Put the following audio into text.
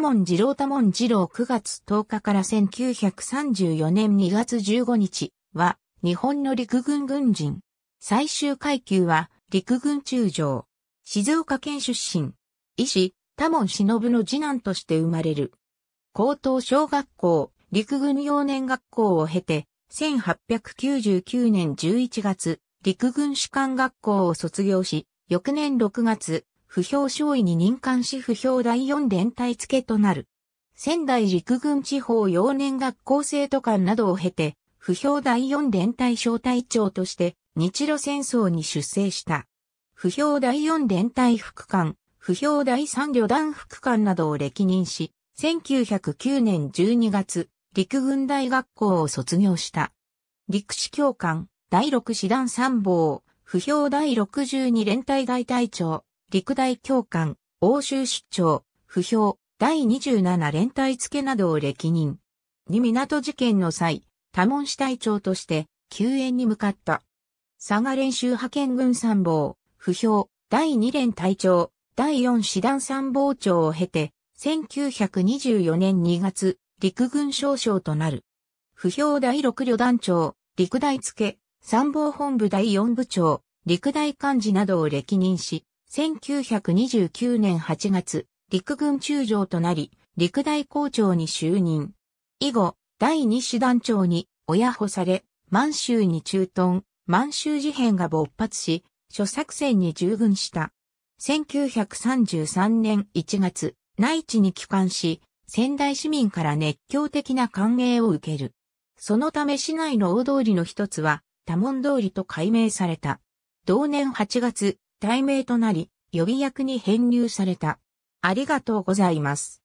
多門二郎多門二郎9月10日から1934年2月15日は日本の陸軍軍人。最終階級は陸軍中将。静岡県出身。医師、多門忍の次男として生まれる。高等小学校、陸軍幼年学校を経て、1899年11月、陸軍士官学校を卒業し、翌年6月、不評少尉に任官し不評第四連隊付けとなる。仙台陸軍地方幼年学校生徒官などを経て、不評第四連隊小隊長として日露戦争に出征した。不評第四連隊副官、不評第三旅団副官などを歴任し、1909年12月、陸軍大学校を卒業した。陸士教官、第六師団参謀、不評第62連隊大隊長、陸大教官、欧州出張、不評、第27連隊付けなどを歴任。に港事件の際、多門支隊長として救援に向かった。佐賀練習派遣軍参謀、不評、第2連隊長、第4師団参謀長を経て、1924年2月、陸軍少将となる。不評第6旅団長、陸大付、参謀本部第4部長、陸大幹事などを歴任し、1929年8月、陸軍中将となり、陸大校長に就任。以後、第二師団長に親保され、満州に駐屯、満州事変が勃発し、諸作戦に従軍した。1933年1月、内地に帰還し、仙台市民から熱狂的な歓迎を受ける。そのため市内の大通りの一つは、多門通りと改名された。同年8月、題名となり、予備役に編入された。ありがとうございます。